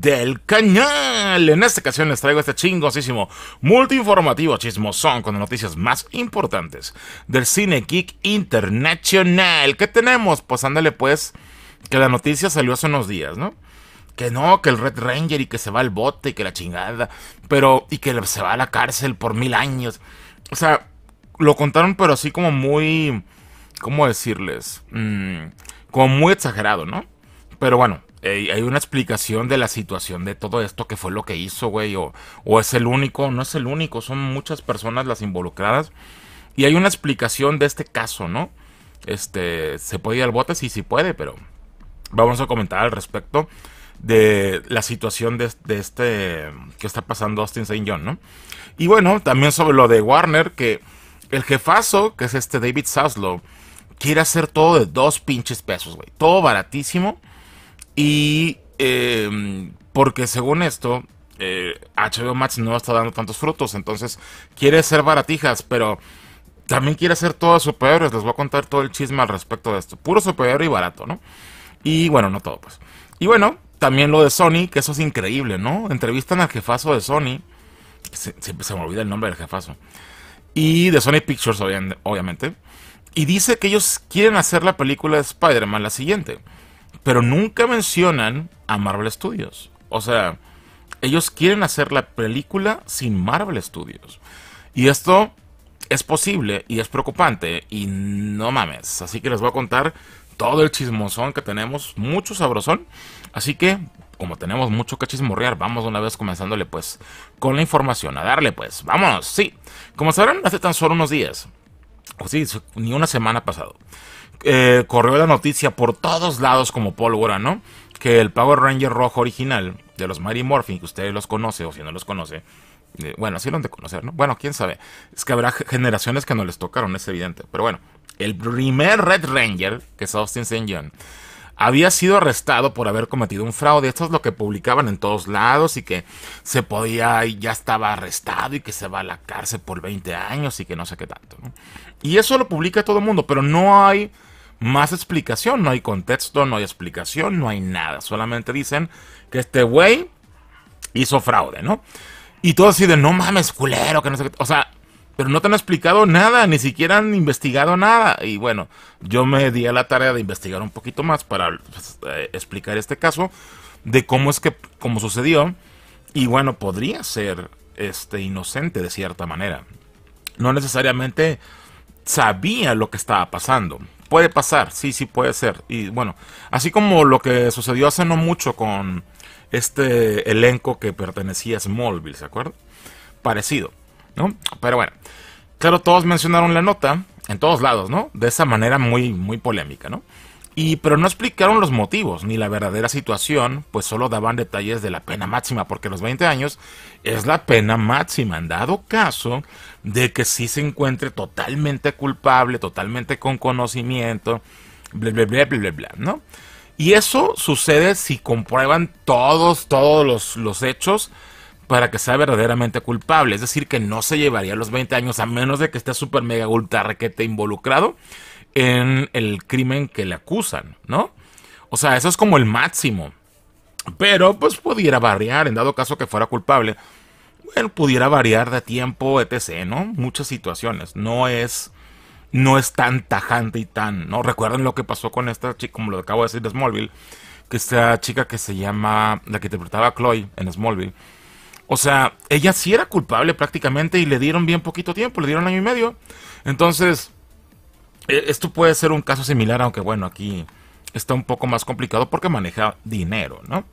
del cañal. En esta ocasión les traigo este chingosísimo multiinformativo chismosón con las noticias más importantes del cine geek internacional. ¿Qué tenemos? Pues ándale pues que la noticia salió hace unos días, ¿no? Que no, que el Red Ranger y que se va al bote y que la chingada, pero y que se va a la cárcel por mil años. O sea, lo contaron pero así como muy, ¿cómo decirles? Mm, como muy exagerado, ¿no? Pero bueno, eh, hay una explicación de la situación de todo esto que fue lo que hizo, güey, o, es el único, no es el único, son muchas personas las involucradas y hay una explicación de este caso, ¿no? Este, se puede ir al bote, sí, sí puede, pero vamos a comentar al respecto de la situación de, de este que está pasando Austin St. John, ¿no? Y bueno, también sobre lo de Warner, que el jefazo, que es este David Saslow, quiere hacer todo de dos pinches pesos, güey. Todo baratísimo. Y em, porque según esto, eh, HBO Max no está dando tantos frutos. Entonces quiere ser baratijas, pero también quiere ser todo superhéroes. Les voy a contar todo el chisme al respecto de esto. Puro superhéroe y barato, ¿no? Y bueno, no todo, pues. Y bueno, también lo de Sony, que eso es increíble, ¿no? Entrevistan al jefazo de Sony. Se, siempre se me olvida el nombre del jefazo. Y de Sony Pictures, obviamente. Y dice que ellos quieren hacer la película de Spider-Man, la siguiente pero nunca mencionan a Marvel Studios. O sea, ellos quieren hacer la película sin Marvel Studios. Y esto es posible y es preocupante y no mames. Así que les voy a contar todo el chismosón que tenemos, mucho sabrosón. Así que, como tenemos mucho que chismorrear, vamos una vez comenzándole pues con la información, a darle pues. Vámonos, sí. Como sabrán, hace tan solo unos días, o sí, ni una semana pasado. Eh, corrió la noticia por todos lados como pólvora, ¿no? Que el Power Ranger rojo original de los Mighty Morphin, que ustedes los conocen o si no los conocen, eh, bueno, sí lo han de conocer, ¿no? Bueno, quién sabe. Es que habrá generaciones que no les tocaron, es evidente. Pero bueno, el primer Red Ranger, que es Austin St. John, había sido arrestado por haber cometido un fraude. Esto es lo que publicaban en todos lados y que se podía, y ya estaba arrestado y que se va a la cárcel por 20 años y que no sé qué tanto. ¿no? Y eso lo publica todo el mundo, pero no hay más explicación, no hay contexto, no hay explicación, no hay nada. Solamente dicen que este güey hizo fraude, ¿no? Y todo así de, no mames, culero, que no sé qué. O sea, pero no te han explicado nada, ni siquiera han investigado nada. Y bueno, yo me di a la tarea de investigar un poquito más para pues, eh, explicar este caso de cómo es que, cómo sucedió. Y bueno, podría ser este inocente de cierta manera. No necesariamente sabía lo que estaba pasando puede pasar, sí, sí puede ser. Y bueno, así como lo que sucedió hace no mucho con este elenco que pertenecía a Smallville, ¿se acuerdan? Parecido, ¿no? Pero bueno, claro, todos mencionaron la nota en todos lados, ¿no? De esa manera muy, muy polémica, ¿no? Y, pero no explicaron los motivos ni la verdadera situación, pues solo daban detalles de la pena máxima, porque los 20 años es la pena máxima, han dado caso de que sí se encuentre totalmente culpable, totalmente con conocimiento, bla, bla, bla, bla, bla, ¿no? Y eso sucede si comprueban todos, todos los, los hechos para que sea verdaderamente culpable, es decir, que no se llevaría los 20 años a menos de que esté super mega ultra requete involucrado en el crimen que le acusan, ¿no? O sea, eso es como el máximo. Pero pues pudiera variar, en dado caso que fuera culpable. Bueno, pudiera variar de tiempo, etc., ¿no? Muchas situaciones. No es, no es tan tajante y tan, ¿no? Recuerden lo que pasó con esta chica, como lo acabo de decir de Smallville, que esta chica que se llama, la que interpretaba a Chloe en Smallville. O sea, ella sí era culpable prácticamente y le dieron bien poquito tiempo, le dieron año y medio. Entonces, eh, esto puede ser un caso similar, aunque bueno, aquí está un poco más complicado porque maneja dinero, ¿no?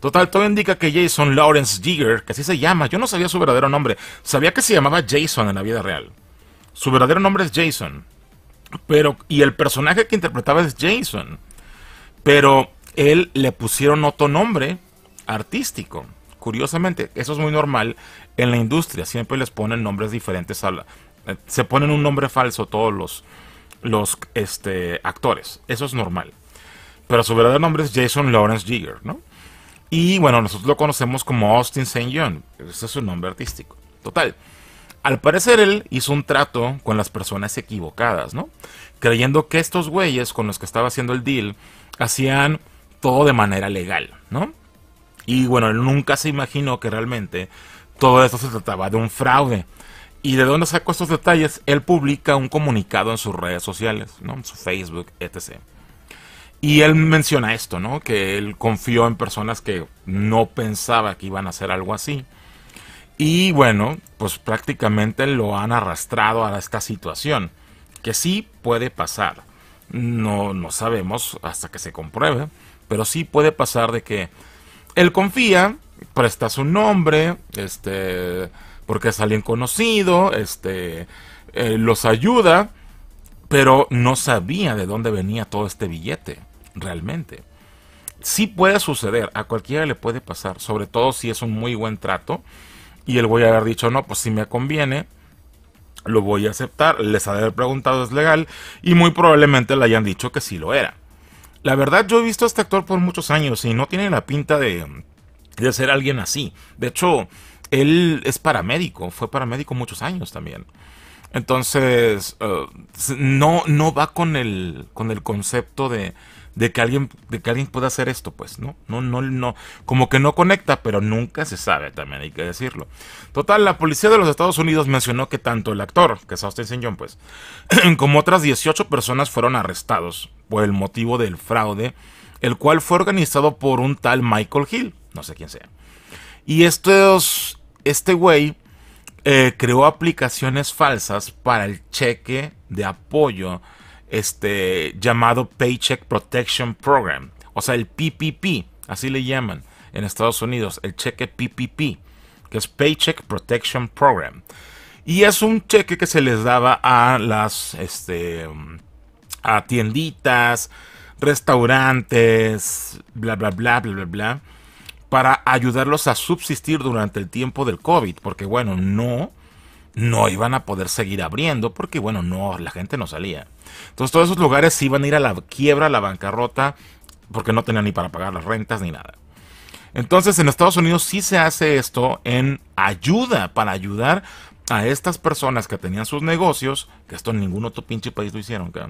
Total, todo indica que Jason Lawrence Jigger, que así se llama, yo no sabía su verdadero nombre, sabía que se llamaba Jason en la vida real. Su verdadero nombre es Jason, pero y el personaje que interpretaba es Jason, pero él le pusieron otro nombre artístico. Curiosamente, eso es muy normal en la industria, siempre les ponen nombres diferentes a la, eh, se ponen un nombre falso todos los los este, actores. Eso es normal. Pero su verdadero nombre es Jason Lawrence Jigger, ¿no? Y bueno, nosotros lo conocemos como Austin St. John. Ese es su nombre artístico. Total. Al parecer él hizo un trato con las personas equivocadas, ¿no? Creyendo que estos güeyes con los que estaba haciendo el deal hacían todo de manera legal, ¿no? Y bueno, él nunca se imaginó que realmente todo esto se trataba de un fraude. ¿Y de dónde sacó estos detalles? Él publica un comunicado en sus redes sociales, ¿no? en su Facebook, etc. Y él menciona esto, ¿no? que él confió en personas que no pensaba que iban a hacer algo así. Y bueno, pues prácticamente lo han arrastrado a esta situación, que sí puede pasar. No, no sabemos hasta que se compruebe, pero sí puede pasar de que él confía, presta su nombre, este porque es alguien conocido, este, eh, los ayuda, pero no sabía de dónde venía todo este billete, realmente. Sí puede suceder, a cualquiera le puede pasar, sobre todo si es un muy buen trato y él voy a haber dicho, no, pues si me conviene, lo voy a aceptar, les haber preguntado es legal y muy probablemente le hayan dicho que sí lo era. La verdad yo he visto a este actor por muchos años y no tiene la pinta de, de ser alguien así. De hecho, él es paramédico, fue paramédico muchos años también. Entonces, eh, no, no va con el, con el concepto de, que alguien, de que pueda hacer esto, pues, ¿no? No, no, no. Como que no conecta, pero nunca se sabe, también hay que decirlo. Total, la policía de los Estados Unidos mencionó que tanto el actor, que es Austin St. John, pues, como otras 18 personas fueron arrestados por el motivo del fraude, el cual fue organizado por un tal Michael Hill, no sé quién sea. Y estos este güey eh, creó aplicaciones falsas para el cheque de apoyo este, llamado Paycheck Protection Program, o sea, el PPP, así le llaman en Estados Unidos, el cheque PPP, que es Paycheck Protection Program. Y es un cheque que se les daba a las este, a tienditas, restaurantes, bla, bla, bla, bla, bla, bla, para ayudarlos a subsistir durante el tiempo del COVID, porque bueno, no, no iban a poder seguir abriendo porque, bueno, no, la gente no salía. Entonces todos esos lugares iban a ir a la quiebra, a la bancarrota, porque no tenían ni para pagar las rentas ni nada. Entonces en Estados Unidos sí se hace esto en ayuda, para ayudar a estas personas que tenían sus negocios, que esto en ningún otro pinche país lo hicieron, que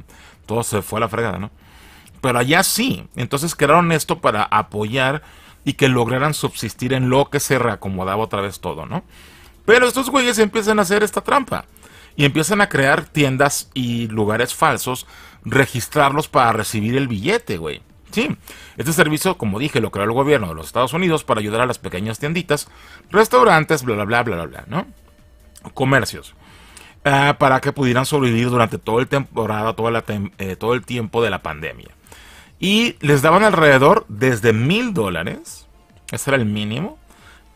todo se fue a la fregada, ¿no? Pero allá sí, entonces crearon esto para apoyar y que lograran subsistir en lo que se reacomodaba otra vez todo, ¿no? Pero estos güeyes empiezan a hacer esta trampa y empiezan a crear tiendas y lugares falsos, registrarlos para recibir el billete, güey. Sí, este servicio, como dije, lo creó el gobierno de los Estados Unidos para ayudar a las pequeñas tienditas, restaurantes, bla, bla, bla, bla, bla, ¿no? Comercios. Ah, para que pudieran sobrevivir durante todo el temporada, toda la eh, todo el tiempo de la pandemia. Y les daban alrededor desde mil dólares, ese era el mínimo,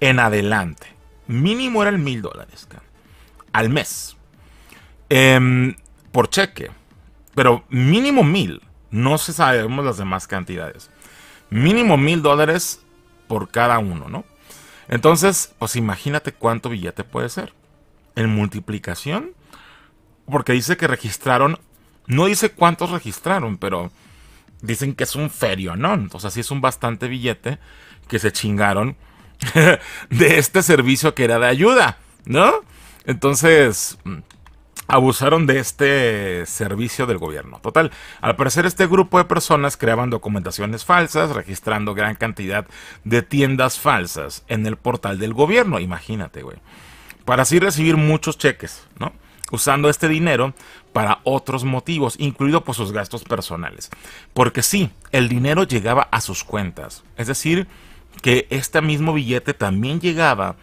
en adelante. Mínimo era el mil dólares al mes. Em, por cheque. Pero mínimo mil. No se sabemos las demás cantidades. Mínimo mil dólares por cada uno, ¿no? Entonces, pues imagínate cuánto billete puede ser. En multiplicación. Porque dice que registraron. No dice cuántos registraron, pero dicen que es un ferio, ¿no? O sea, sí es un bastante billete que se chingaron de este servicio que era de ayuda, ¿no? Entonces, mm, abusaron de este servicio del gobierno. Total, al parecer este grupo de personas creaban documentaciones falsas, registrando gran cantidad de tiendas falsas en el portal del gobierno, imagínate, güey. Para así recibir muchos cheques, ¿no? Usando este dinero para otros motivos, incluido por pues, sus gastos personales. Porque sí, el dinero llegaba a sus cuentas. Es decir, que este mismo billete también llegaba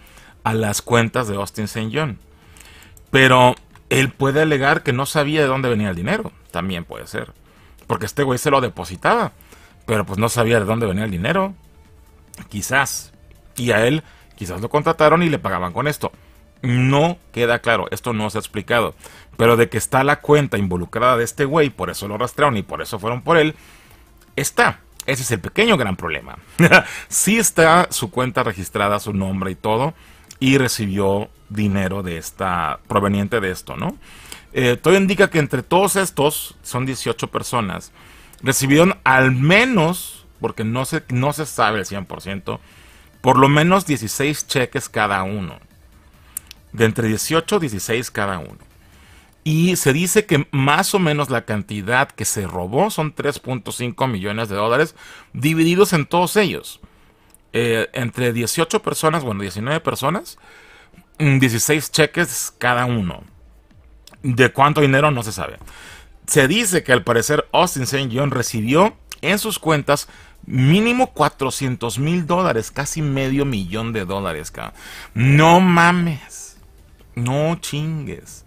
a las cuentas de Austin St. John. Pero él puede alegar que no sabía de dónde venía el dinero. También puede ser. Porque este güey se lo depositaba. Pero pues no sabía de dónde venía el dinero. Quizás. Y a él quizás lo contrataron y le pagaban con esto. No queda claro, esto no se ha explicado. Pero de que está la cuenta involucrada de este güey, por eso lo rastrearon y por eso fueron por él, está. Ese es el pequeño gran problema. sí está su cuenta registrada, su nombre y todo, y recibió dinero de esta, proveniente de esto, ¿no? Eh, todo indica que entre todos estos, son 18 personas, recibieron al menos, porque no se, no se sabe el 100%, por lo menos 16 cheques cada uno de entre 18 y 16 cada uno. Y se dice que más o menos la cantidad que se robó son 3.5 millones de dólares divididos en todos ellos. Eh, entre 18 personas, bueno, 19 personas, 16 mm, cheques cada uno. De cuánto dinero no se sabe. Se dice que al parecer Austin St. John recibió en sus cuentas mínimo 400 mil dólares, casi medio millón de dólares. No mames. No chingues.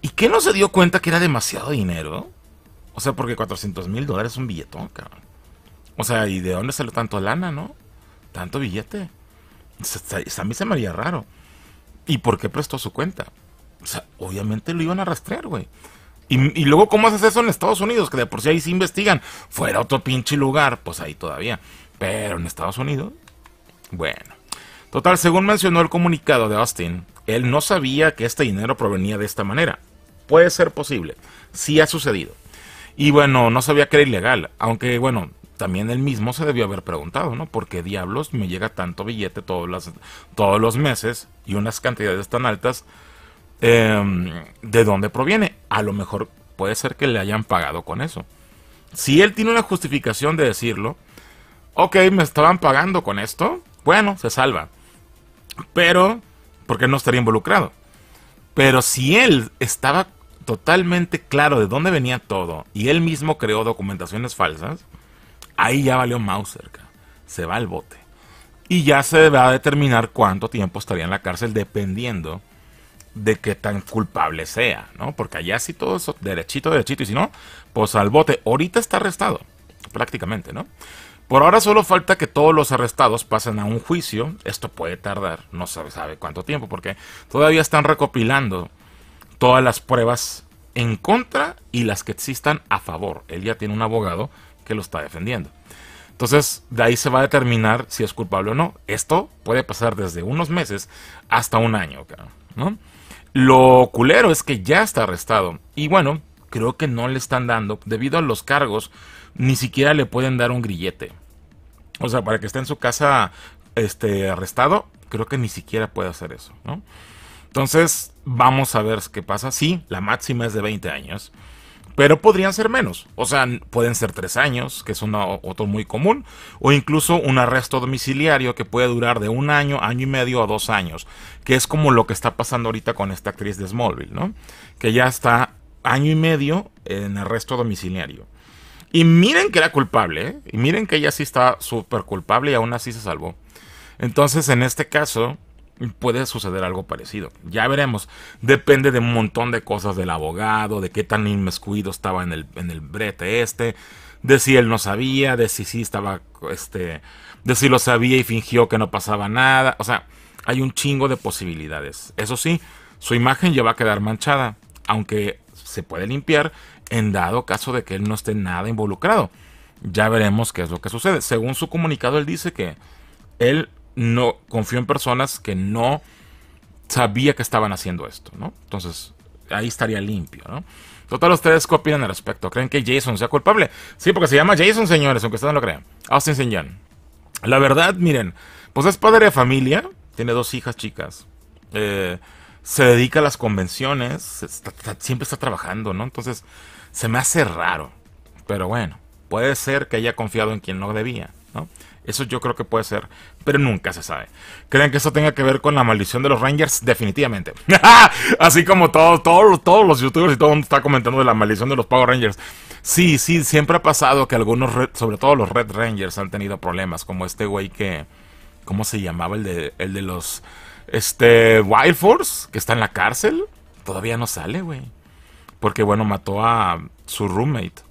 ¿Y qué no se dio cuenta que era demasiado dinero? O sea, porque 400 mil dólares es un billetón, cabrón. O sea, ¿y de dónde salió tanto lana, no? Tanto billete. A mí se me haría raro. ¿Y por qué prestó su cuenta? O sea, obviamente lo iban a rastrear, güey. Y, y, luego, ¿cómo haces eso en Estados Unidos? Que de por sí ahí se investigan. Fuera otro pinche lugar, pues ahí todavía. Pero en Estados Unidos, bueno. Total, según mencionó el comunicado de Austin, él no sabía que este dinero provenía de esta manera. Puede ser posible. Sí ha sucedido. Y bueno, no sabía que era ilegal. Aunque bueno, también él mismo se debió haber preguntado, ¿no? ¿Por qué diablos me llega tanto billete todos los, todos los meses y unas cantidades tan altas? Em, ¿De dónde proviene? A lo mejor puede ser que le hayan pagado con eso. Si él tiene una justificación de decirlo, ok, me estaban pagando con esto, bueno, se salva. Pero porque no estaría involucrado. Pero si él estaba totalmente claro de dónde venía todo y él mismo creó documentaciones falsas, ahí ya valió Mauser, se va al bote. Y ya se va a determinar cuánto tiempo estaría en la cárcel dependiendo de qué tan culpable sea, ¿no? Porque allá sí todo eso derechito, derechito, y si no, pues al bote. Ahorita está arrestado, prácticamente, ¿no? Por ahora solo falta que todos los arrestados pasen a un juicio. Esto puede tardar, no se sabe cuánto tiempo, porque todavía están recopilando todas las pruebas en contra y las que existan a favor. Él ya tiene un abogado que lo está defendiendo. Entonces, de ahí se va a determinar si es culpable o no. Esto puede pasar desde unos meses hasta un año, ¿no? Lo culero es que ya está arrestado. Y bueno, creo que no le están dando, debido a los cargos ni siquiera le pueden dar un grillete. O sea, para que esté en su casa este, arrestado, creo que ni siquiera puede hacer eso, Entonces, vamos a ver qué pasa. Sí, la máxima es de 20 años, pero podrían ser menos. O sea, pueden ser 3 años, que es otro muy común, o incluso un arresto domiciliario que puede durar de un año, año y medio a dos años, que es como lo que está pasando ahorita con esta actriz de Smallville, ¿no? Que ya está año y medio en arresto domiciliario. Y miren que era culpable, ¿eh? y miren que ella sí estaba súper culpable y aún así se salvó. Entonces, en este caso, puede suceder algo parecido. Ya veremos. Depende de un montón de cosas del abogado, de qué tan inmiscuido estaba en el, en el brete este, de si él no sabía, de si sí estaba, este, de si lo sabía y fingió que no pasaba nada. O sea, hay un chingo de posibilidades. Eso sí, su imagen ya va a quedar manchada, aunque se puede limpiar en dado caso de que él no esté nada involucrado. Ya veremos qué es lo que sucede. Según su comunicado, él dice que él no confió en personas que no sabía que estaban haciendo esto, ¿no? Entonces, ahí estaría limpio, ¿no? Total, ¿ustedes qué opinan al respecto? ¿Creen que Jason sea culpable? Sí, porque se llama Jason, señores, aunque ustedes no lo crean. Austin Senyan. La verdad, miren, pues es padre de familia, tiene dos hijas chicas, eh, se dedica a las convenciones, siempre está trabajando, ¿no? Entonces, se me hace raro, pero bueno, puede ser que haya confiado en quien no debía, ¿no? Eso yo creo que puede ser, pero nunca se sabe. ¿Creen que eso tenga que ver con la maldición de los Rangers? Definitivamente. Así como todos, todos los youtubers y todo el mundo está comentando de la maldición de los Power Rangers. Sí, sí, siempre ha pasado que algunos, sobre todo los Red Rangers, han tenido problemas, como este güey que... ¿Cómo se llamaba? El de, el de los... Este... Wild Force, que está en la cárcel. Todavía no sale, güey. Porque bueno, mató a su roommate.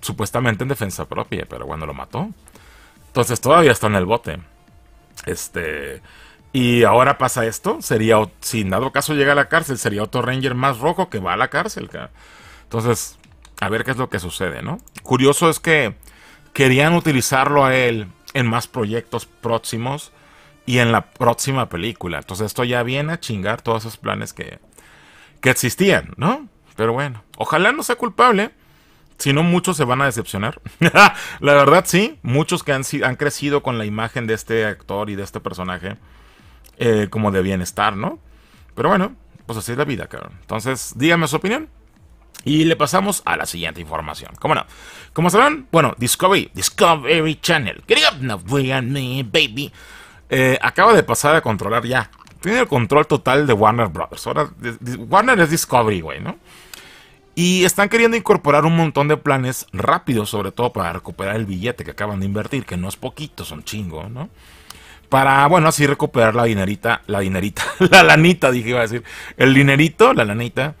Supuestamente en defensa propia, pero cuando lo mató. Entonces todavía está en el bote. Este. Y ahora pasa esto. Sería, si en dado caso llega a la cárcel, sería otro Ranger más rojo que va a la cárcel. Entonces, a ver qué es lo que sucede, ¿no? Curioso es que querían utilizarlo a él en más proyectos próximos y en la próxima película. Entonces esto ya viene a chingar todos esos planes que, que existían, ¿no? Pero bueno, ojalá no sea culpable. Si no, muchos se van a decepcionar. la verdad, sí. Muchos que han, han, crecido con la imagen de este actor y de este personaje. Eh, como de bienestar, ¿no? Pero bueno, pues así es la vida, cabrón. Entonces, díganme su opinión. Y le pasamos a la siguiente información. ¿Cómo no? ¿Cómo Bueno, Discovery, Discovery Channel. Get up now, baby. Eh, acaba de pasar a controlar ya. Tiene el control total de Warner Brothers. Ahora, Warner es Discovery, güey, ¿no? Y están queriendo incorporar un montón de planes rápidos, sobre todo para recuperar el billete que acaban de invertir, que no es poquito, son chingos, ¿no? Para, bueno, así recuperar la dinerita, la dinerita, la lanita, dije, iba a decir, el dinerito, la lanita,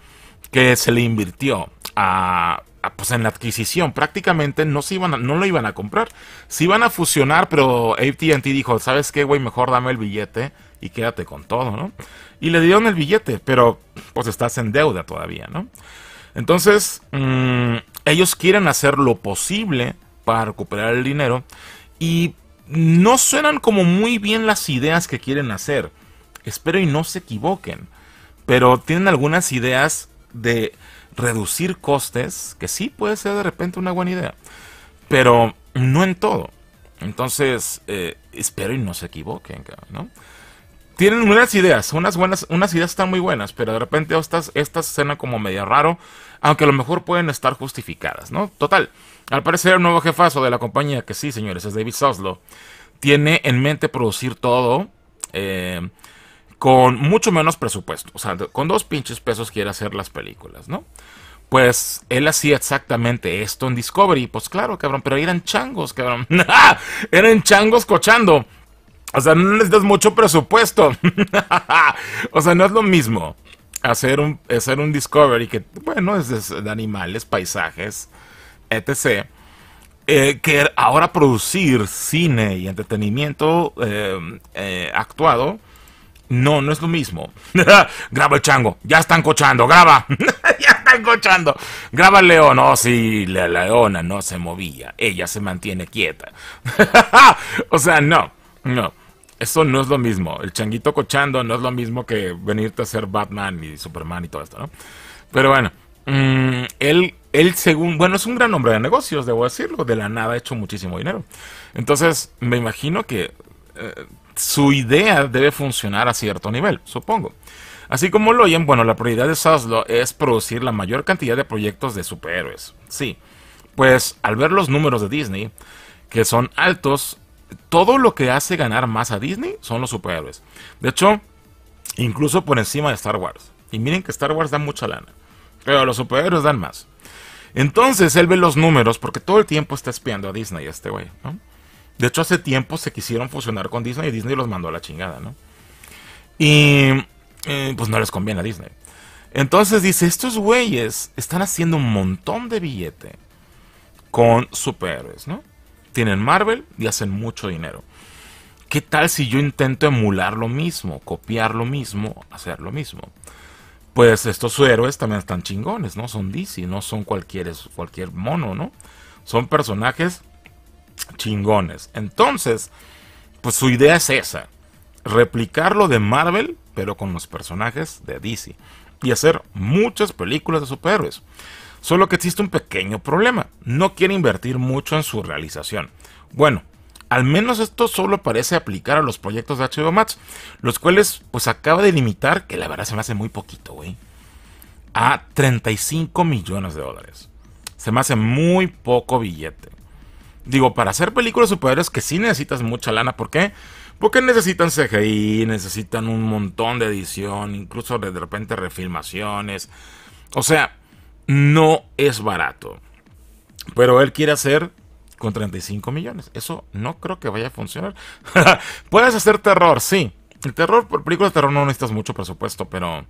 que se le invirtió a, pues en la adquisición. Prácticamente no, iban no lo iban a comprar. Se iban a fusionar, pero ATT dijo, ¿sabes qué, güey? Mejor dame el billete y quédate con todo, ¿no? Y le dieron el billete, pero pues estás en deuda todavía, ¿no? Entonces, mm, ellos quieren hacer lo posible para recuperar el dinero y no suenan como muy bien las ideas que quieren hacer. Espero y no se equivoquen. Pero tienen algunas ideas de reducir costes, que sí puede ser de repente una buena idea. Pero no en todo. Entonces, eh, espero y no se equivoquen, ¿no? Tienen buenas ideas, unas buenas, unas ideas están muy buenas, pero de repente estas, estas suenan como medio raro aunque a lo mejor pueden estar justificadas, ¿no? Total, al parecer el nuevo jefazo de la compañía, que sí, señores, es David Soslo tiene en mente producir todo eh, con mucho menos presupuesto. O sea, con dos pinches pesos quiere hacer las películas, ¿no? Pues él hacía exactamente esto en Discovery. Pues claro, cabrón, pero eran changos, cabrón. eran changos cochando. O sea, no necesitas mucho presupuesto. o sea, no es lo mismo hacer un, hacer un discovery que, bueno, es de, animales, paisajes, etc. Eh, que ahora producir cine y entretenimiento eh, eh, actuado, no, no es lo mismo. graba el chango, ya están cochando, graba, ya están cochando. Graba el león, no, sí, la leona no se movía, ella se mantiene quieta. o sea, no, no eso no es lo mismo. El changuito cochando no es lo mismo que venirte a ser Batman y Superman y todo esto, ¿no? Pero bueno, mm, él, él según, bueno, es un gran hombre de negocios, debo decirlo, de la nada ha hecho muchísimo dinero. Entonces, me imagino que eh, su idea debe funcionar a cierto nivel, supongo. Así como lo oyen, bueno, la prioridad de Saslo es producir la mayor cantidad de proyectos de superhéroes. Sí, pues al ver los números de Disney, que son altos, todo lo que hace ganar más a Disney son los superhéroes. De hecho, incluso por encima de Star Wars. Y miren que Star Wars da mucha lana, pero los superhéroes dan más. Entonces él ve los números porque todo el tiempo está espiando a Disney, este güey, De hecho, hace tiempo se quisieron fusionar con Disney y Disney los mandó a la chingada, ¿no? Y eh, pues no les conviene a Disney. Entonces dice, estos güeyes están haciendo un montón de billete con superhéroes, ¿no? tienen Marvel y hacen mucho dinero. ¿Qué tal si yo intento emular lo mismo, copiar lo mismo, hacer lo mismo? Pues estos héroes también están chingones, ¿no? Son DC, no son cualquier, cualquier mono, ¿no? Son personajes chingones. Entonces, pues su idea es esa. Replicar lo de Marvel, pero con los personajes de DC. Y hacer muchas películas de superhéroes. Solo que existe un pequeño problema. No quiere invertir mucho en su realización. Bueno, al menos esto solo parece aplicar a los proyectos de HBO Max, los cuales pues acaba de limitar, que la verdad se me hace muy poquito, güey, a 35 millones de dólares. Se me hace muy poco billete. Digo, para hacer películas superiores que sí necesitas mucha lana, ¿por qué? Porque necesitan CGI, necesitan un montón de edición, incluso de repente refilmaciones. O sea, no es barato. Pero él quiere hacer con 35 millones. Eso no creo que vaya a funcionar. Puedes hacer terror, sí. El terror, por películas de terror no necesitas mucho presupuesto, pero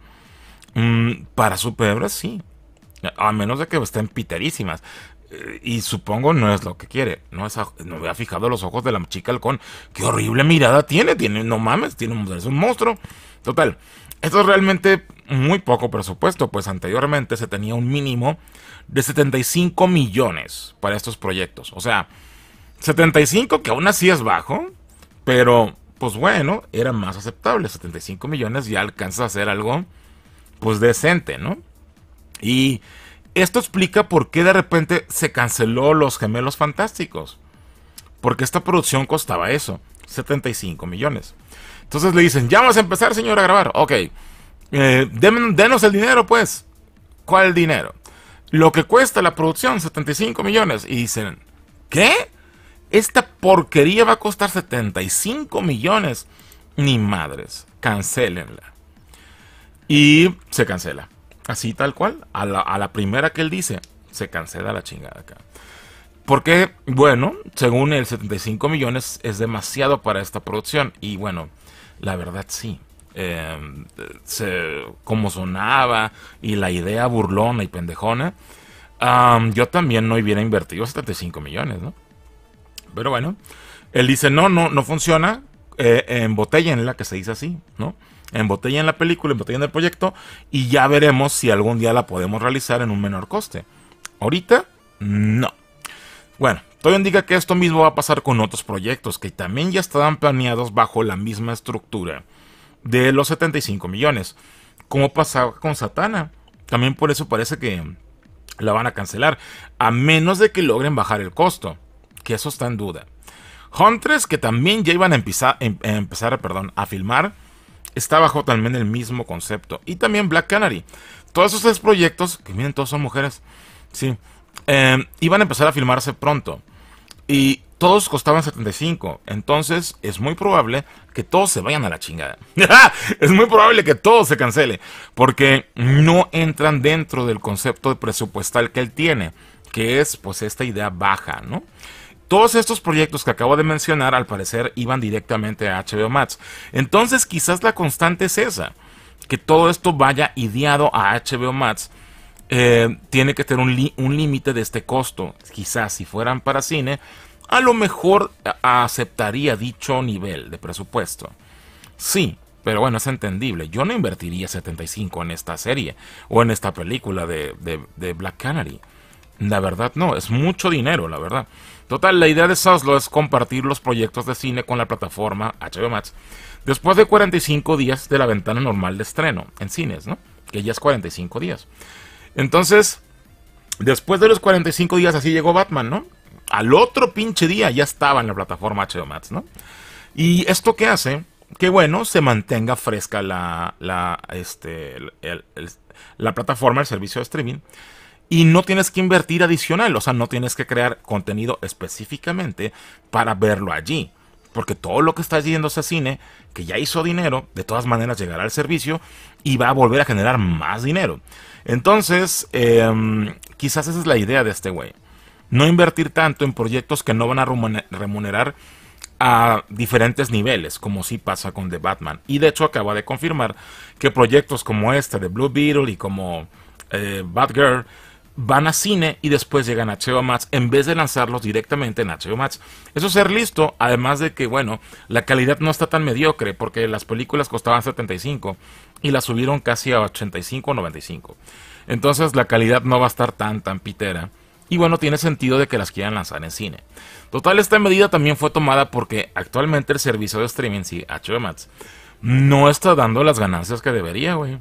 para mm, para superhéroes sí. A menos de que estén piterísimas. Y supongo no es lo que quiere. No, es, no había fijado los ojos de la chica halcón. Qué horrible mirada tiene. tiene no mames, tiene, es un monstruo. Total. Esto es realmente muy poco presupuesto, pues anteriormente se tenía un mínimo de 75 millones para estos proyectos. O sea, 75 que aún así es bajo, pero pues bueno, era más aceptable. 75 millones ya alcanza a hacer algo pues decente, ¿no? Y esto explica por qué de repente se canceló Los Gemelos Fantásticos. Porque esta producción costaba eso, 75 millones. Entonces le dicen, ya vamos a empezar, señor, a grabar. Ok, eh, denos el dinero, pues. ¿Cuál dinero? Lo que cuesta la producción, 75 millones. Y dicen, ¿qué? Esta porquería va a costar 75 millones. Ni madres, cancelenla. Y se cancela. Así tal cual, a la, a la primera que él dice, se cancela la chingada acá. Porque, bueno, según el 75 millones es demasiado para esta producción. Y bueno, la verdad sí. Em, como sonaba y la idea burlona y pendejona, yo también no hubiera invertido 75 millones, ¿no? Pero bueno, él dice, no, no, no funciona, eh, en la que se dice así, ¿no? Embotellen en la película, embotellen en el proyecto y ya veremos si algún día la podemos realizar en un menor coste. Ahorita, no. Bueno, todo indica que esto mismo va a pasar con otros proyectos que también ya estaban planeados bajo la misma estructura de los 75 millones, como pasaba con Satana. También por eso parece que la van a cancelar, a menos de que logren bajar el costo, que eso está en duda. Huntress, que también ya iban a em-, empezar, a filmar, está bajo también el mismo concepto. Y también Black Canary. Todos esos tres proyectos, que miren, todos son mujeres, sí, Em, iban a empezar a filmarse pronto. Y todos costaban 75. Entonces es muy probable que todos se vayan a la chingada. es muy probable que todo se cancele. Porque no entran dentro del concepto presupuestal que él tiene. Que es pues esta idea baja, ¿no? Todos estos proyectos que acabo de mencionar al parecer iban directamente a HBO Max. Entonces quizás la constante es esa. Que todo esto vaya ideado a HBO Max eh, tiene que tener un límite de este costo. Quizás si fueran para cine, a lo mejor aceptaría dicho nivel de presupuesto. Sí, pero bueno, es entendible. Yo no invertiría 75 en esta serie o en esta película de, de, Black Canary. La verdad no, es mucho dinero, la verdad. Total, la idea de Soslo es compartir los proyectos de cine con la plataforma HBO Max después de 45 días de la ventana normal de estreno en cines, ¿no? Que ya es 45 días. Entonces, después de los 45 días así llegó Batman, ¿no? Al otro pinche día ya estaba en la plataforma HBO ¿no? Y esto que hace que, bueno, se mantenga fresca la, la, este, la plataforma, el servicio de streaming. Y no tienes que invertir adicional, o sea, no tienes que crear contenido específicamente para verlo allí porque todo lo que está yéndose a cine, que ya hizo dinero, de todas maneras llegará al servicio y va a volver a generar más dinero. Entonces, em, quizás esa es la idea de este güey. No invertir tanto en proyectos que no van a remunerar a diferentes niveles, como sí pasa con The Batman. Y de hecho acaba de confirmar que proyectos como este de Blue Beetle y como eh, Batgirl van a cine y después llegan a HBO Max en vez de lanzarlos directamente en HBO Max. Eso es ser listo, además de que, bueno, la calidad no está tan mediocre porque las películas costaban 75 y las subieron casi a 85 o 95. Entonces la calidad no va a estar tan, tan pitera. Y bueno, tiene sentido de que las quieran lanzar en cine. Total, esta medida también fue tomada porque actualmente el servicio de streaming, sí, HBO Max, no está dando las ganancias que debería, güey.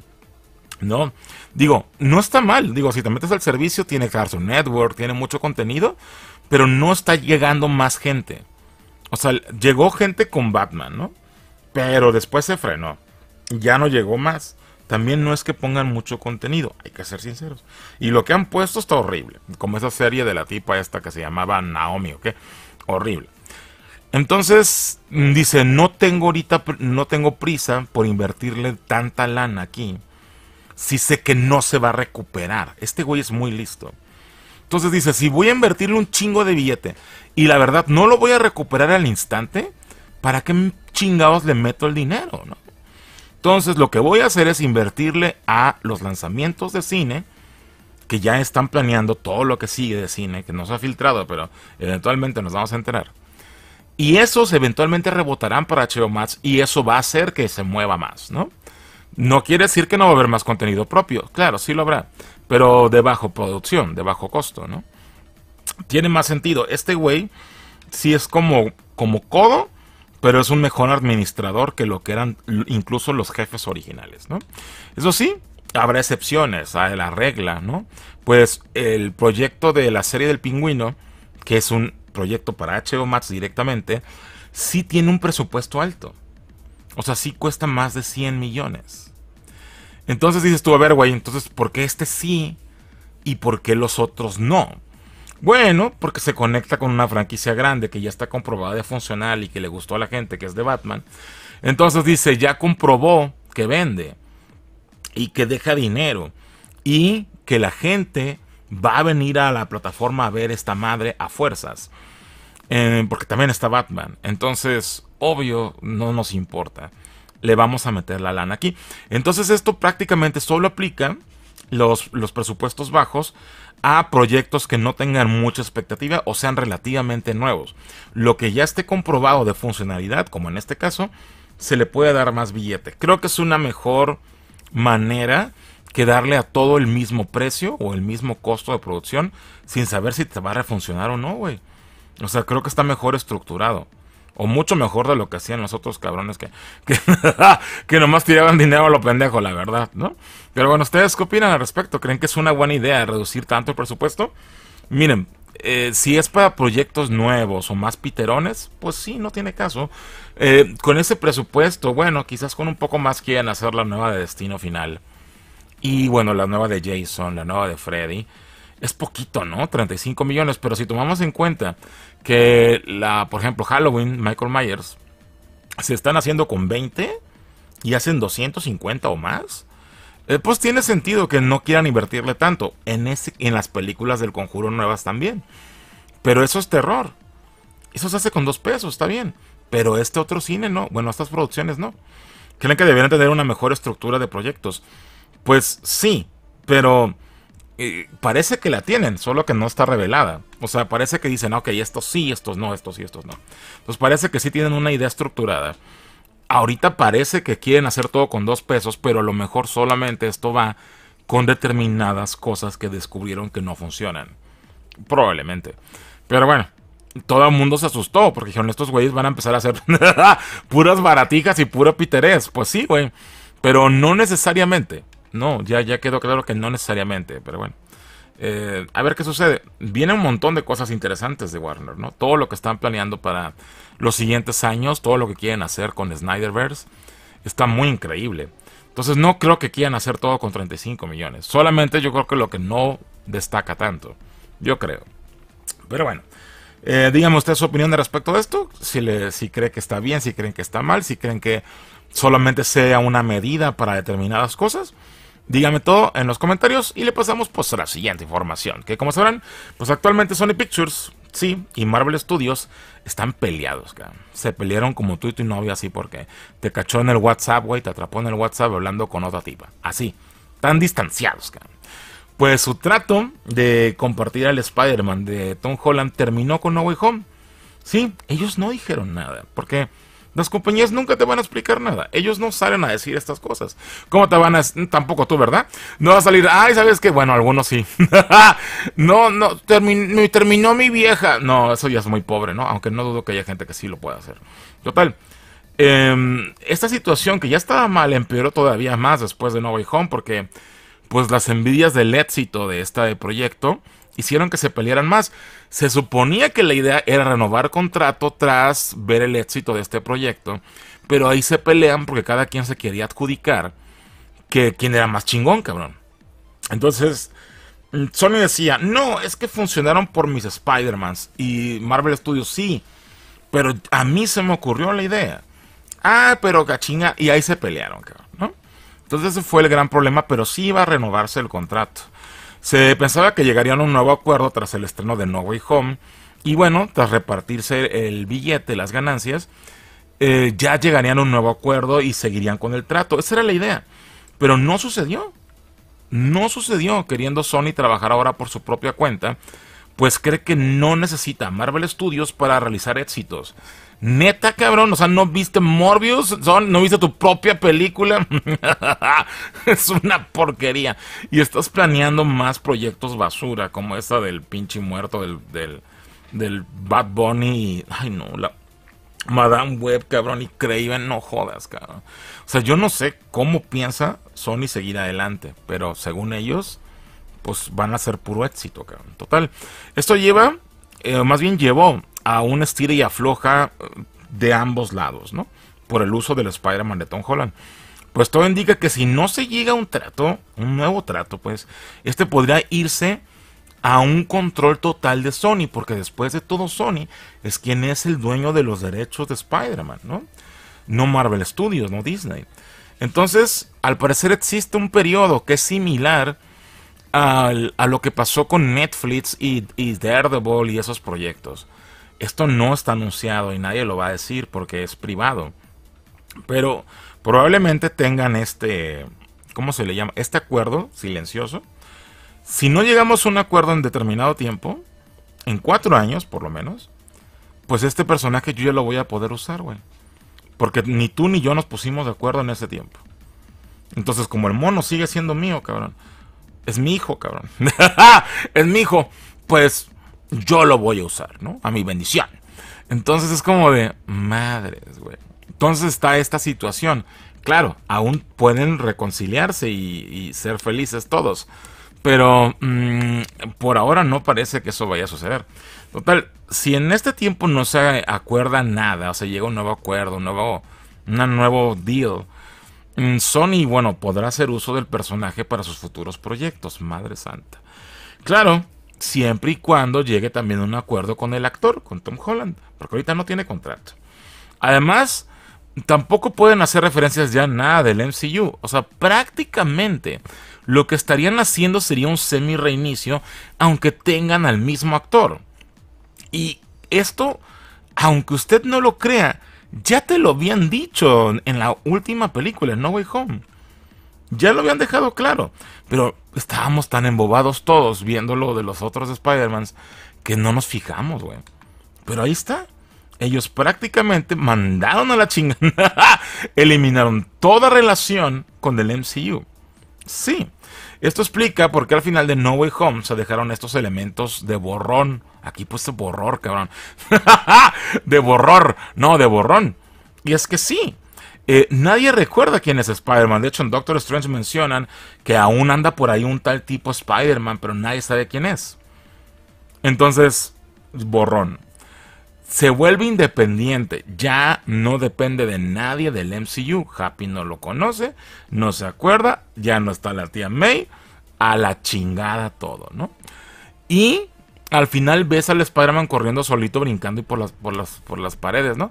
No, digo, no está mal. Digo, si te metes al servicio, tiene Carson Network, tiene mucho contenido, pero no está llegando más gente. O sea, llegó gente con Batman, ¿no? Pero después se frenó. Ya no llegó más. También no es que pongan mucho contenido, hay que ser sinceros. Y lo que han puesto está horrible. Como esa serie de la tipa esta que se llamaba Naomi, ¿ok? Horrible. Entonces, dice, no tengo ahorita, no tengo prisa por invertirle tanta lana aquí si sé que no se va a recuperar. Este güey es muy listo. Entonces dice, si voy a invertirle un chingo de billete y la verdad no lo voy a recuperar al instante, ¿para qué chingados le meto el dinero? ¿no? Entonces lo que voy a hacer es invertirle a los lanzamientos de cine, que ya están planeando todo lo que sigue de cine, que no se ha filtrado, pero eventualmente nos vamos a enterar. Y esos eventualmente rebotarán para HBO Max y eso va a hacer que se mueva más, ¿no? No quiere decir que no va a haber más contenido propio, claro, sí lo habrá, pero de bajo producción, de bajo costo, ¿no? Tiene más sentido. Este güey sí es como, como codo, pero es un mejor administrador que lo que eran incluso los jefes originales, ¿no? Eso sí, habrá excepciones a la regla, ¿no? Pues el proyecto de la serie del pingüino, que es un proyecto para HBO Max directamente, sí tiene un presupuesto alto. O sea, sí cuesta más de 100 millones. Entonces dices tú, a ver, güey, entonces, ¿por qué este sí y por qué los otros no? Bueno, porque se conecta con una franquicia grande que ya está comprobada de funcional y que le gustó a la gente, que es de Batman. Entonces dice, ya comprobó que vende y que deja dinero y que la gente va a venir a la plataforma a ver esta madre a fuerzas. Eh, porque también está Batman. Entonces, obvio, no nos importa le vamos a meter la lana aquí. Entonces esto prácticamente solo aplica los, los presupuestos bajos a proyectos que no tengan mucha expectativa o sean relativamente nuevos. Lo que ya esté comprobado de funcionalidad, como en este caso, se le puede dar más billete. Creo que es una mejor manera que darle a todo el mismo precio o el mismo costo de producción sin saber si te va a refuncionar o no, güey. O sea, creo que está mejor estructurado. O mucho mejor de lo que hacían los otros cabrones que, que, nomás tiraban dinero a lo pendejo, la verdad, ¿no? Pero bueno, ¿ustedes qué opinan al respecto? ¿Creen que es una buena idea reducir tanto el presupuesto? Miren, eh, si es para proyectos nuevos o más piterones, pues sí, no tiene caso. Eh, con ese presupuesto, bueno, quizás con un poco más quieran hacer la nueva de Destino Final. Y bueno, la nueva de Jason, la nueva de Freddy es poquito, ¿no? 35 millones, pero si tomamos en cuenta que, la, por ejemplo, Halloween, Michael Myers, se están haciendo con 20 y hacen 250 o más, eh, pues tiene sentido que no quieran invertirle tanto en, ese, en las películas del conjuro nuevas también. Pero eso es terror. Eso se hace con dos pesos, está bien. Pero este otro cine no. Bueno, estas producciones no. ¿Creen que deberían tener una mejor estructura de proyectos? Pues sí, pero eh, parece que la tienen, solo que no está revelada. O sea, parece que dicen, ok, estos sí, estos no, estos sí, estos no. Entonces parece que sí tienen una idea estructurada. Ahorita parece que quieren hacer todo con dos pesos, pero a lo mejor solamente esto va con determinadas cosas que descubrieron que no funcionan. Probablemente. Pero bueno, todo el mundo se asustó porque dijeron, estos güeyes van a empezar a hacer puras baratijas y puro piterés. Pues sí, güey. Pero no necesariamente. No, ya, ya quedó claro que no necesariamente, pero bueno. Eh, a ver qué sucede. Viene un montón de cosas interesantes de Warner, ¿no? Todo lo que están planeando para los siguientes años, todo lo que quieren hacer con Snyderverse, está muy increíble. Entonces no creo que quieran hacer todo con 35 millones. Solamente yo creo que lo que no destaca tanto. Yo creo. Pero bueno. Eh, dígame usted su opinión al respecto de esto. Si, le, si cree que está bien, si creen que está mal, si creen que solamente sea una medida para determinadas cosas. Dígame todo en los comentarios y le pasamos pues a la siguiente información, que como sabrán, pues actualmente Sony Pictures, sí, y Marvel Studios están peleados, cara. se pelearon como tú y tu novia así porque te cachó en el WhatsApp, güey, te atrapó en el WhatsApp hablando con otra tipa, así, tan distanciados, cara. Pues su trato de compartir al Spider-Man de Tom Holland terminó con No Way Home. Sí, ellos no dijeron nada, porque... Las compañías nunca te van a explicar nada. Ellos no salen a decir estas cosas. ¿Cómo te van a Tampoco tú, ¿verdad? No va a salir, ay, ¿sabes qué? Bueno, algunos sí. no, no, terminó, terminó mi vieja. No, eso ya es muy pobre, ¿no? Aunque no dudo que haya gente que sí lo pueda hacer. Total. Em, esta situación que ya estaba mal empeoró todavía más después de No Home porque pues las envidias del éxito de este proyecto hicieron que se pelearan más. Se suponía que la idea era renovar contrato tras ver el éxito de este proyecto, pero ahí se pelean porque cada quien se quería adjudicar que quien era más chingón, cabrón. Entonces, Sony decía, no, es que funcionaron por mis Spider-Mans y Marvel Studios sí, pero a mí se me ocurrió la idea. Ah, pero cachinga, y ahí se pelearon, cabrón, Entonces ese fue el gran problema, pero sí iba a renovarse el contrato. Se pensaba que llegarían a un nuevo acuerdo tras el estreno de No Way Home y bueno, tras repartirse el billete, las ganancias, eh, ya llegarían a un nuevo acuerdo y seguirían con el trato. Esa era la idea. Pero no sucedió. No sucedió, queriendo Sony trabajar ahora por su propia cuenta pues cree que no necesita Marvel Studios para realizar éxitos. Neta, cabrón, o sea, ¿no viste Morbius? ¿No viste tu propia película? es una porquería. Y estás planeando más proyectos basura, como esta del pinche muerto, del, Bad Bunny. Ay, no, la Madame Web, cabrón, y Craven, no jodas, cabrón. O sea, yo no sé cómo piensa Sony seguir adelante, pero según ellos, pues van a ser puro éxito, cabrón. Total. Esto lleva, eh, más bien llevó a un estira y afloja eh, de ambos lados, ¿no? Por el uso del Spider-Man de Tom Holland. Pues todo indica que si no se llega a un trato, un nuevo trato, pues, este podría irse a un control total de Sony, porque después de todo Sony es quien es el dueño de los derechos de Spider-Man, ¿no? No Marvel Studios, no Disney. Entonces, al parecer existe un periodo que es similar a, lo que pasó con Netflix y, y Daredevil y esos proyectos. Esto no está anunciado y nadie lo va a decir porque es privado. Pero probablemente tengan este, ¿cómo se le llama? Este acuerdo silencioso. Si no llegamos a un acuerdo en determinado tiempo, en cuatro años por lo menos, pues este personaje yo ya lo voy a poder usar, güey. Porque ni tú ni yo nos pusimos de acuerdo en ese tiempo. Entonces, como el mono sigue siendo mío, cabrón es mi hijo, cabrón. es mi hijo. Pues yo lo voy a usar, ¿no? A mi bendición. Entonces es como de madres, güey. Entonces está esta situación. Claro, aún pueden reconciliarse y, ser felices todos. Pero mm, por ahora no parece que eso vaya a suceder. Total, si en este tiempo no se acuerda nada, o sea, llega un nuevo acuerdo, nuevo, un nuevo deal, Mm, Sony, bueno, podrá hacer uso del personaje para sus futuros proyectos, Madre Santa. Claro, siempre y cuando llegue también un acuerdo con el actor, con Tom Holland, porque ahorita no tiene contrato. Además, tampoco pueden hacer referencias ya nada del MCU. O sea, prácticamente lo que estarían haciendo sería un semi-reinicio, aunque tengan al mismo actor. Y esto, aunque usted no lo crea, ya te lo habían dicho en la última película, No Way Home. Ya lo habían dejado claro. Pero estábamos tan embobados todos viéndolo de los otros Spider-Mans que no nos fijamos, güey. Pero ahí está. Ellos prácticamente mandaron a la chingada. Eliminaron toda relación con el MCU. Sí. Esto explica por qué al final de No Way Home se dejaron estos elementos de borrón Aquí puesto borror, cabrón. de borror, no, de borrón. Y es que sí. Eh, nadie recuerda quién es Spider-Man. De hecho, en Doctor Strange mencionan que aún anda por ahí un tal tipo Spider-Man, pero nadie sabe quién es. Entonces, borrón. Se vuelve independiente. Ya no depende de nadie del MCU. Happy no lo conoce, no se acuerda, ya no está la tía May. A la chingada todo, ¿no? Y al final ves al Spider-Man corriendo solito, brincando y por las, por las, paredes, ¿no?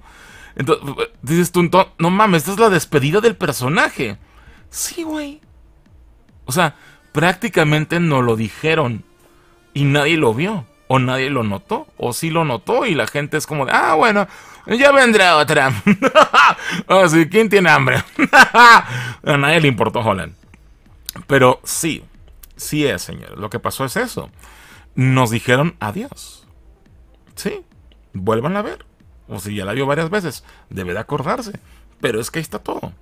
Entonces, dices tú, no mames, esta es la despedida del personaje. Sí, güey. O sea, prácticamente no lo dijeron. Y nadie lo vio. O nadie lo notó. O sí lo notó. Y la gente es como ah, bueno, ya vendrá otra. Así, oh, ¿quién tiene hambre? A nadie le importó Holland. Pero sí, sí es, señores Lo que pasó es eso nos dijeron adiós. Sí, vuelvan a ver. O si ya la vio varias veces, debe de acordarse. Pero es que ahí está todo.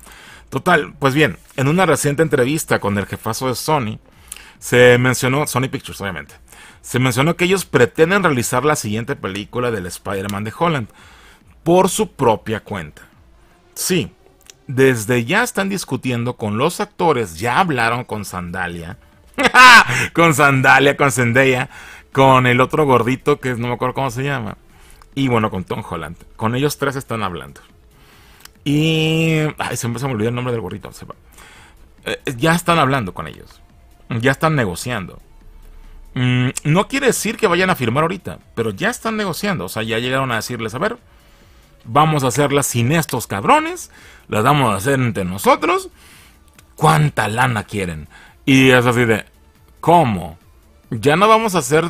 Total, pues bien, en una reciente entrevista con el jefazo de Sony, se mencionó, Sony Pictures obviamente, se mencionó que ellos pretenden realizar la siguiente película del Spider-Man de Holland por su propia cuenta. Sí, desde ya están discutiendo con los actores, ya hablaron con Sandalia, con Sandalia, con Zendaya, con el otro gordito que no me acuerdo cómo se llama. Y bueno, con Tom Holland. Con ellos tres están hablando. Y. se me, a me olvidar el nombre del gordito. Eh, ya están hablando con ellos. Ya están negociando. Mm, no quiere decir que vayan a firmar ahorita, pero ya están negociando. O sea, ya llegaron a decirles: a ver, vamos a hacerlas sin estos cabrones. Las vamos a hacer entre nosotros. ¿Cuánta lana quieren? Y es así de, ¿cómo? ¿Ya no vamos a ser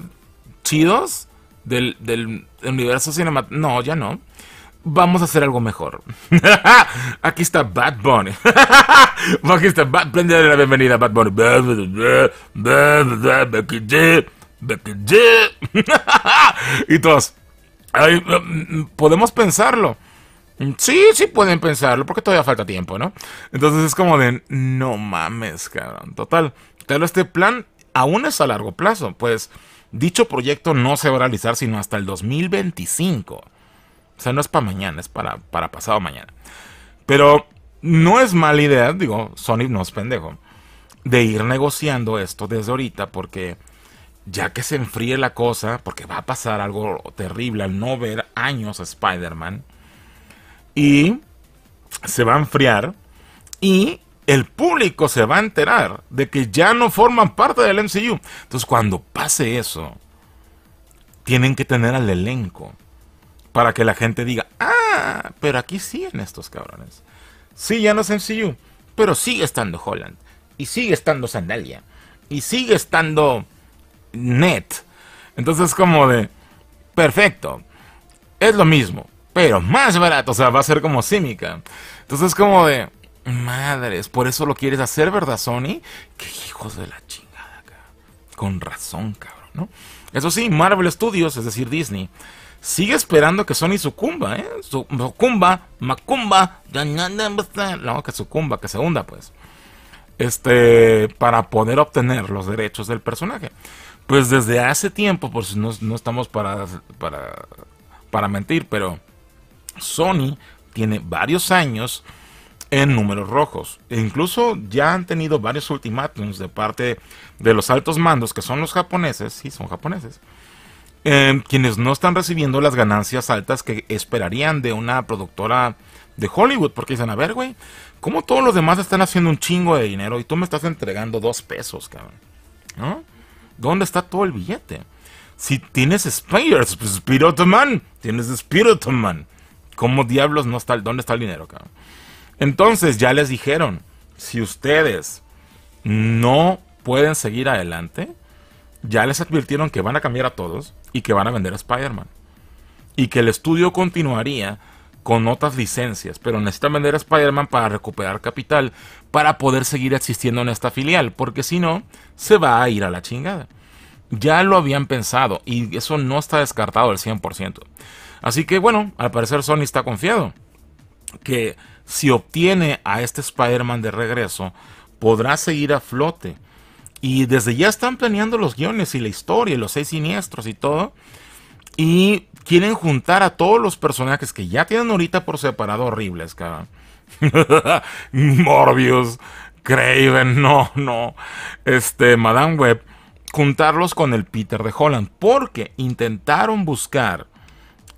chidos del, del universo cinematográfico? No, ya no. Vamos a hacer algo mejor. Aquí está Bad Bunny. Aquí está Bad Bunny. la bienvenida, Bad Bunny. y todos, mm, mm, podemos pensarlo. Sí, sí pueden pensarlo, porque todavía falta tiempo, ¿no? Entonces es como de, no mames, cabrón. Total, Pero este plan aún es a largo plazo, pues dicho proyecto no se va a realizar sino hasta el 2025. O sea, no es para mañana, es para, para pasado mañana. Pero no es mala idea, digo, Sonic no es pendejo, de ir negociando esto desde ahorita, porque ya que se enfríe la cosa, porque va a pasar algo terrible al no ver años Spider-Man y se va a enfriar y el público se va a enterar de que ya no forman parte del MCU. Entonces cuando pase eso, tienen que tener al elenco para que la gente diga, ah, pero aquí siguen estos cabrones. Sí, ya no es MCU, pero sigue estando Holland, y sigue estando Sandalia, y sigue estando Net. Entonces como de, perfecto, es lo mismo pero más barato, o sea, va a ser como címica Entonces es como de, madres, por eso lo quieres hacer, ¿verdad, Sony? Qué hijos de la chingada, Con razón, cabrón, ¿no? Eso sí, Marvel Studios, es decir, Disney, sigue esperando que Sony sucumba, ¿eh? Sucumba, macumba, no, que sucumba, que se hunda, pues. Este, para poder obtener los derechos del personaje. Pues desde hace tiempo, pues no, no estamos para, para, para mentir, pero Sony tiene varios años en números rojos. E incluso ya han tenido varios ultimátums de parte de los altos mandos, que son los japoneses, sí, son japoneses, em, quienes no están recibiendo las ganancias altas que esperarían de una productora de Hollywood, porque dicen, a ver, güey, ¿cómo todos los demás están haciendo un chingo de dinero y tú me estás entregando dos pesos, cabrón? ¿Dónde está todo el billete? Si tienes spider Man, tienes spider Man. ¿Cómo diablos no está, dónde está el dinero, cabrón? Entonces ya les dijeron, si ustedes no pueden seguir adelante, ya les advirtieron que van a cambiar a todos y que van a vender a Spider-Man. Y que el estudio continuaría con otras licencias, pero necesitan vender a Spider-Man para recuperar capital, para poder seguir existiendo en esta filial, porque si no, se va a ir a la chingada. Ya lo habían pensado y eso no está descartado al 100%. Así que bueno, al parecer Sony está confiado que si obtiene a este Spider-Man de regreso, podrá seguir a flote. Y desde ya están planeando los guiones y la historia, y los seis siniestros y todo. Y quieren juntar a todos los personajes que ya tienen ahorita por separado horribles, cabrón. Morbius, Craven, no, no. Este, Madame Web. Juntarlos con el Peter de Holland. Porque intentaron buscar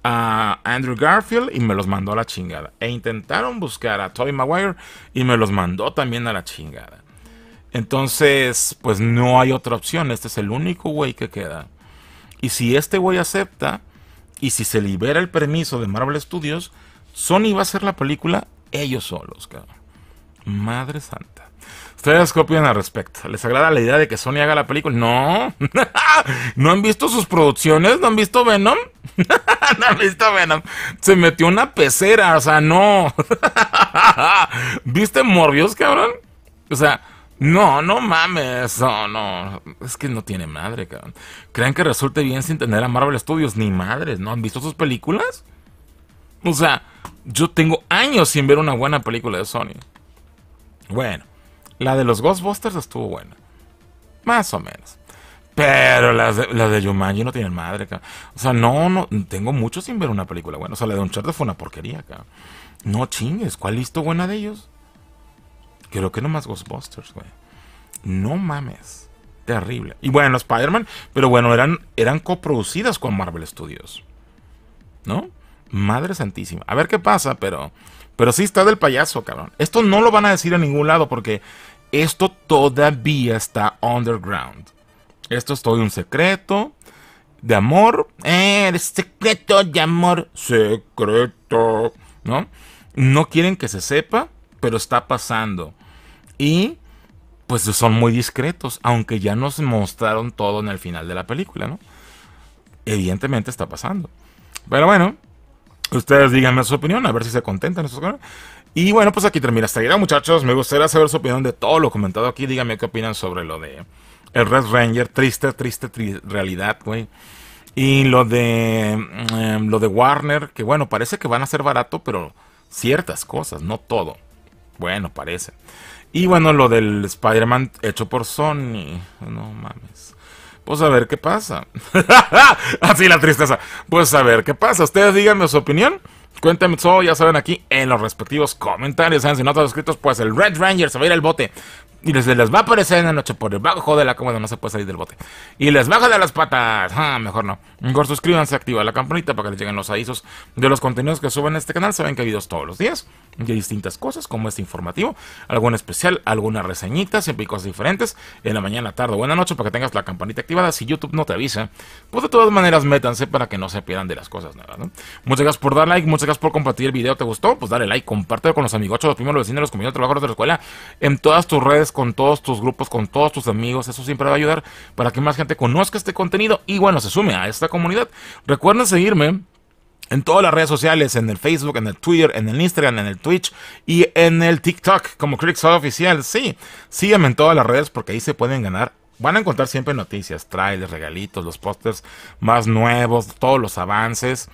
a Andrew Garfield y me los mandó a la chingada. E intentaron buscar a Tobey Maguire y me los mandó también a la chingada. Entonces, pues no hay otra opción. Este es el único güey que queda. Y si este güey acepta y si se libera el permiso de Marvel Studios, Sony va a hacer la película ellos solos, cabrón. Madre santa. ¿Ustedes qué al respecto? ¿Les agrada la idea de que Sony haga la película? No. ¿No han visto sus producciones? ¿No han visto Venom? ¿No han visto Venom? Se metió una pecera, o sea, no. ¿Viste Morbius, cabrón? O sea, no, no mames. No, no. Es que no tiene madre, cabrón. ¿Creen que resulte bien sin tener a Marvel Studios? Ni madres, ¿no? ¿Han visto sus películas? O sea, yo tengo años sin ver una buena película de Sony. Bueno. La de los Ghostbusters estuvo buena. Más o menos. Pero las de, las no tienen madre, cabrón. O sea, no, no, tengo mucho sin ver una película buena. O sea, la de Uncharted fue una porquería, cabrón. No chingues, ¿cuál listo buena de ellos? Creo que nomás Ghostbusters, güey. No mames. Terrible. Y bueno, Spider-Man, pero bueno, eran, eran coproducidas con Marvel Studios. ¿No? Madre santísima. A ver qué pasa, pero... Pero sí está del payaso, cabrón. Esto no lo van a decir a ningún lado porque esto todavía está underground. Esto es todo un secreto de amor. Eh, secreto de amor. Secreto. ¿No? No quieren que se sepa, pero está pasando. Y pues son muy discretos, aunque ya nos mostraron todo en el final de la película, ¿no? Evidentemente está pasando. Pero bueno, Ustedes díganme su opinión, a ver si se contentan. Y bueno, pues aquí termina esta idea, muchachos. Me gustaría saber su opinión de todo lo comentado aquí. Díganme qué opinan sobre lo de el Red Ranger. Triste, triste, realidad, güey. Y lo de em, lo de Warner, que bueno, parece que van a ser barato, pero ciertas cosas, no todo. Bueno, parece. Y bueno, lo del Spider-Man hecho por Sony. No mames. Pues a ver qué pasa. Así la tristeza. Pues a ver qué pasa. Ustedes díganme su opinión. Cuéntame todo, ya saben aquí en los respectivos comentarios. ¿Saben? Si no están suscritos, pues el Red Ranger se va a ir al bote. Y les, les va a aparecer en la noche por debajo de la cómoda, no se puede salir del bote. Y les baja de las patas. Ah, mejor no. Mejor suscríbanse, activa la campanita para que les lleguen los avisos de los contenidos que suben a este canal. Saben que hay videos todos los días de distintas cosas, como este informativo, algún especial, alguna reseñita, siempre hay cosas diferentes. En la mañana, tarde o buena noche para que tengas la campanita activada. Si YouTube no te avisa, pues de todas maneras métanse para que no se pierdan de las cosas nuevas. Muchas gracias por dar like, muchas gracias por compartir el video. ¿Te gustó? Pues dale like, compártelo con los amigos, los primos, los vecinos, los compañeros de trabajo, de la escuela, en todas tus redes, con todos tus grupos, con todos tus amigos. Eso siempre va a ayudar para que más gente conozca este contenido y bueno, se sume a esta comunidad. Recuerden seguirme en todas las redes sociales, en el Facebook, en el Twitter, en el Instagram, en el Twitch y en el TikTok como Cricksaw Oficial. Sí, Sígueme en todas las redes porque ahí se pueden ganar. Van a encontrar siempre noticias, trailers, regalitos, los pósters más nuevos, todos los avances.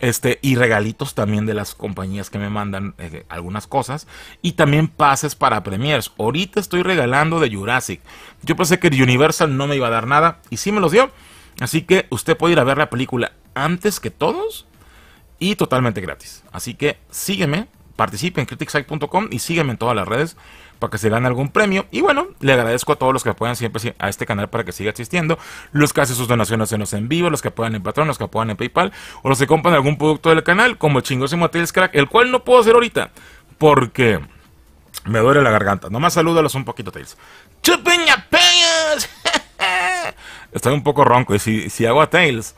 Este, y regalitos también de las compañías que me mandan eh, algunas cosas. Y también pases para premiers. Ahorita estoy regalando de Jurassic. Yo pensé que Universal no me iba a dar nada. Y sí me los dio. Así que usted puede ir a ver la película antes que todos. Y totalmente gratis. Así que sígueme. Participe en criticsite.com y sígueme en todas las redes para que se gane algún premio. Y bueno, le agradezco a todos los que apoyan siempre a este canal para que siga existiendo, los que hacen sus donaciones en los en vivo, los que apoyan en Patreon, los que apoyan en PayPal, o los que compran algún producto del canal, como el chingosimo Tales Crack, el cual no puedo hacer ahorita, porque me duele la garganta. Nomás salúdalos un poquito, Tails. Estoy un poco ronco y si, si hago a Tails,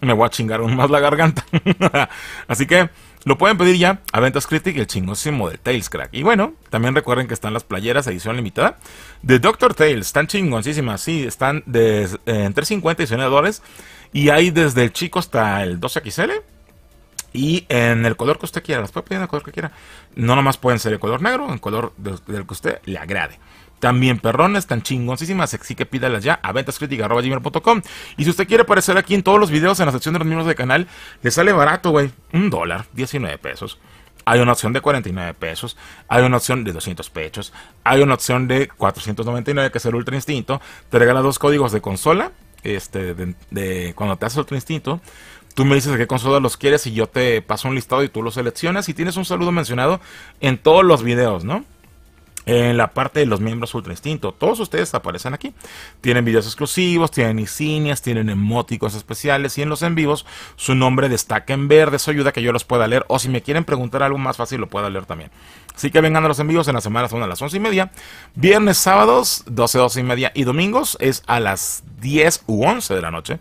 me voy a chingar aún más la garganta. Así que... Lo pueden pedir ya a Ventas Critic el chingosísimo de Tails Crack. Y bueno, también recuerden que están las playeras edición limitada de Doctor Tails. Están chingoncísimas, sí, están de, $3.50 eh, entre 50 y 100 dólares. Y hay desde el chico hasta el 12XL. Y en el color que usted quiera, las puede pedir en el color que quiera. No nomás pueden ser el color negro, en color del que usted le agrade también perrones, tan chingoncísimas, así que pídalas ya a ventascritica.com. Y si usted quiere aparecer aquí en todos los videos, en la sección de los miembros del canal, le sale barato, güey. Un dólar, 19 pesos. Hay una opción de 49 pesos, hay una opción de 200 pechos, hay una opción de 499 que es el Ultra Instinto, te regala dos códigos de consola, este, de, cuando te haces Ultra Instinto, Tú me dices de qué consola los quieres y yo te paso un listado y tú los seleccionas y tienes un saludo mencionado en todos los videos, ¿no? en la parte de los miembros Ultra Instinto. Todos ustedes aparecen aquí. Tienen videos exclusivos, tienen insignias, tienen emóticos especiales y en los en vivos su nombre destaca en verde. Eso ayuda que yo los pueda leer o si me quieren preguntar algo más fácil lo pueda leer también. Así que vengan a los en vivos en la semana son a las 11 y media. Viernes, sábados, 12, 12 y media. Y domingos es a las 10 u 11 de la noche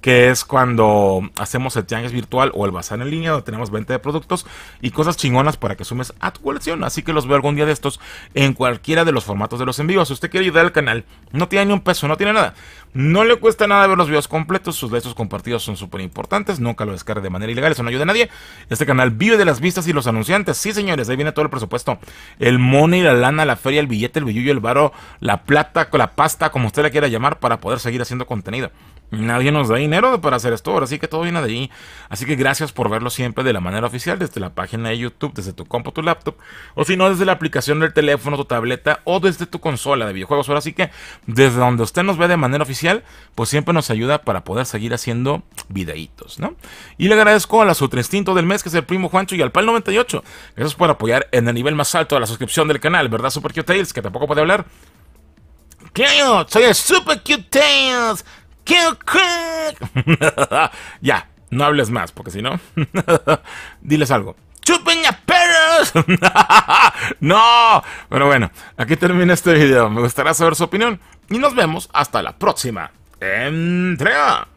que es cuando hacemos el tianguis virtual o el bazar en línea donde tenemos venta de productos y cosas chingonas para que sumes a tu colección. Así que los veo algún día de estos en cualquiera de los formatos de los envíos. Si usted quiere ayudar al canal, no tiene ni un peso, no tiene nada. No le cuesta nada ver los videos completos, sus besos compartidos son súper importantes, nunca lo descargue de manera ilegal, eso no ayuda a nadie. Este canal vive de las vistas y los anunciantes. Sí, señores, ahí viene todo el presupuesto. El money, la lana, la feria, el billete, el billuyo, el varo, la plata, la pasta, como usted la quiera llamar, para poder seguir haciendo contenido. Nadie nos da dinero para hacer esto, Ahora sí que todo viene de ahí Así que gracias por verlo siempre de la manera oficial, desde la página de YouTube, desde tu compu, tu laptop, o si no, desde la aplicación del teléfono, tu tableta o desde tu consola de videojuegos. Ahora sí que desde donde usted nos ve de manera oficial pues siempre nos ayuda para poder seguir haciendo videitos, ¿no? Y le agradezco a la Sutra Instinto del mes, que es el primo Juancho, y al Pal 98. es por apoyar en el nivel más alto de la suscripción del canal, ¿verdad, Super Cute Tales? Que tampoco puede hablar. ¡Claro! ¡Soy el Super Cute Tales! ya, no hables más, porque si no, diles algo. ¡Chupen a perros! ¡No! Pero bueno, aquí termina este video. Me gustaría saber su opinión y nos vemos hasta la próxima entrega.